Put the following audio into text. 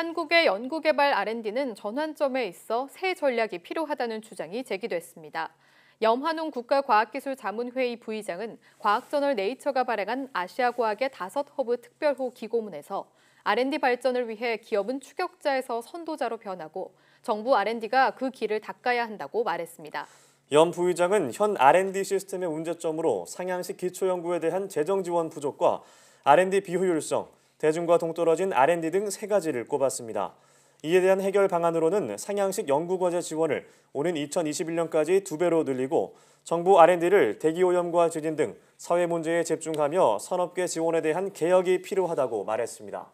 한국의 연구개발 R&D는 전환점에 있어 새 전략이 필요하다는 주장이 제기됐습니다. 염한웅 국가과학기술자문회의 부의장은 과학저널 네이처가 발행한 아시아과학의 다섯 허브 특별호 기고문에서 R&D 발전을 위해 기업은 추격자에서 선도자로 변하고 정부 R&D가 그 길을 닦아야 한다고 말했습니다. 염 부의장은 현 R&D 시스템의 문제점으로 상향식 기초연구에 대한 재정 지원 부족과 R&D 비효율성, 대중과 동떨어진 R&D 등 세 가지를 꼽았습니다. 이에 대한 해결 방안으로는 상향식 연구과제 지원을 오는 2021년까지 두 배로 늘리고 정부 R&D를 대기오염과 지진 등 사회 문제에 집중하며 산업계 지원에 대한 개혁이 필요하다고 말했습니다.